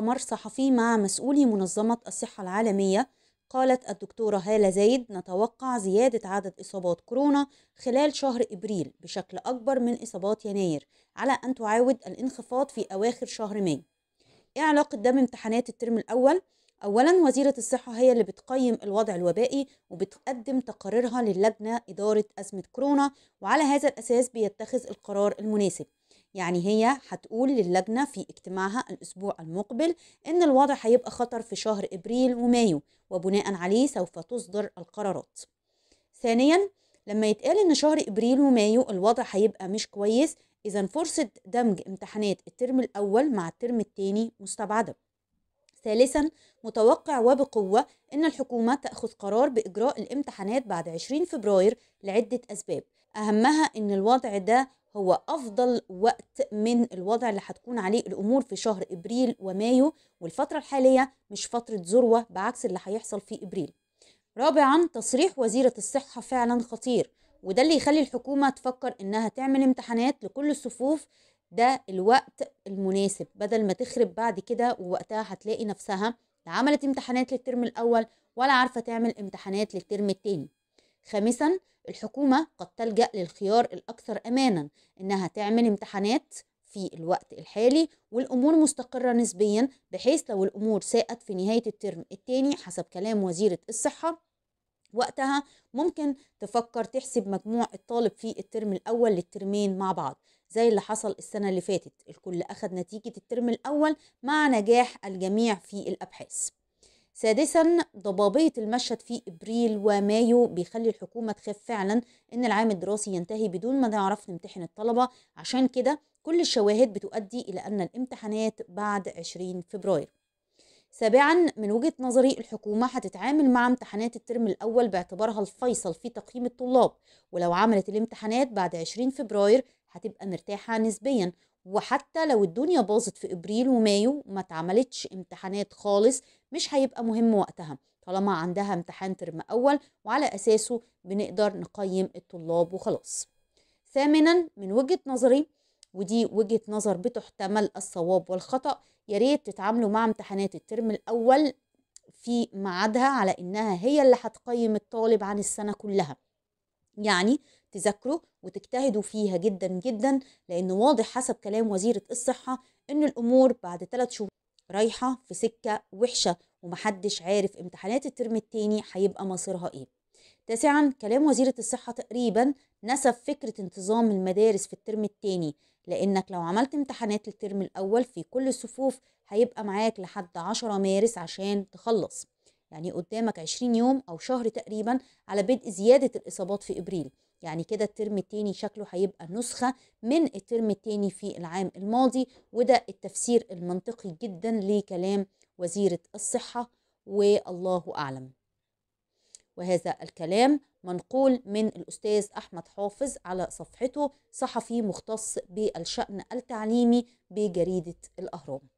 مؤتمر صحفي مع مسؤولي منظمة الصحة العالمية قالت الدكتورة هالة زايد نتوقع زيادة عدد إصابات كورونا خلال شهر إبريل بشكل أكبر من إصابات يناير على أن تعاود الانخفاض في أواخر شهر مايو إيه علاقة ده بامتحانات الترم الأول؟ أولا وزيرة الصحة هي اللي بتقيم الوضع الوبائي وبتقدم تقاريرها للجنة إدارة أزمة كورونا وعلى هذا الأساس بيتخذ القرار المناسب يعني هي هتقول للجنة في اجتماعها الأسبوع المقبل إن الوضع هيبقى خطر في شهر إبريل ومايو وبناء عليه سوف تصدر القرارات ثانيا لما يتقال إن شهر إبريل ومايو الوضع هيبقى مش كويس إذا فرصة دمج امتحانات الترم الأول مع الترم الثاني مستبعدة ثالثا متوقع وبقوة أن الحكومة تأخذ قرار بإجراء الامتحانات بعد 20 فبراير لعدة أسباب أهمها أن الوضع ده هو أفضل وقت من الوضع اللي هتكون عليه الأمور في شهر إبريل ومايو والفترة الحالية مش فترة ذروة بعكس اللي هيحصل في إبريل رابعا تصريح وزيرة الصحة فعلا خطير وده اللي يخلي الحكومة تفكر إنها تعمل امتحانات لكل الصفوف ده الوقت المناسب بدل ما تخرب بعد كده ووقتها هتلاقي نفسها لا عملت امتحانات للترم الأول ولا عارفة تعمل امتحانات للترم التاني خامسا الحكومة قد تلجأ للخيار الأكثر أمانا إنها تعمل امتحانات في الوقت الحالي والأمور مستقرة نسبيا بحيث لو الأمور ساءت في نهاية الترم الثاني حسب كلام وزيرة الصحة وقتها ممكن تفكر تحسب مجموع الطالب في الترم الأول للترمين مع بعض زي اللي حصل السنة اللي فاتت الكل أخذ نتيجة الترم الأول مع نجاح الجميع في الأبحاث سادسا ضبابية المشهد في إبريل ومايو بيخلي الحكومة تخاف فعلا إن العام الدراسي ينتهي بدون ما نعرف نمتحن الطلبة عشان كده كل الشواهد بتؤدي إلى أن الامتحانات بعد 20 فبراير سابعا من وجهة نظري الحكومة هتتعامل مع امتحانات الترم الأول باعتبارها الفيصل في تقييم الطلاب ولو عملت الامتحانات بعد 20 فبراير هتبقى مرتاحة نسبيا وحتى لو الدنيا باظت في ابريل ومايو ما اتعملتش امتحانات خالص مش هيبقى مهم وقتها طالما عندها امتحان ترم اول وعلى اساسه بنقدر نقيم الطلاب وخلاص ثامنا من وجهه نظري ودي وجهه نظر بتحتمل الصواب والخطا يا ريت تتعاملوا مع امتحانات الترم الاول في ميعادها على انها هي اللي هتقيم الطالب عن السنه كلها يعني تذاكروا وتجتهدوا فيها جدا جدا لأن واضح حسب كلام وزيرة الصحة أن الأمور بعد ثلاث شهور رايحة في سكة وحشة ومحدش عارف امتحانات الترم التاني هيبقى مصيرها ايه تاسعا كلام وزيرة الصحة تقريبا نسب فكرة انتظام المدارس في الترم التاني لانك لو عملت امتحانات الترم الاول في كل الصفوف هيبقى معاك لحد 10 مارس عشان تخلص يعني قدامك 20 يوم او شهر تقريبا على بدء زيادة الاصابات في ابريل يعني كده الترم التاني شكله هيبقى نسخة من الترم التاني في العام الماضي وده التفسير المنطقي جدا لكلام وزيرة الصحة والله أعلم وهذا الكلام منقول من الأستاذ أحمد حافظ على صفحته صحفي مختص بالشأن التعليمي بجريدة الأهرام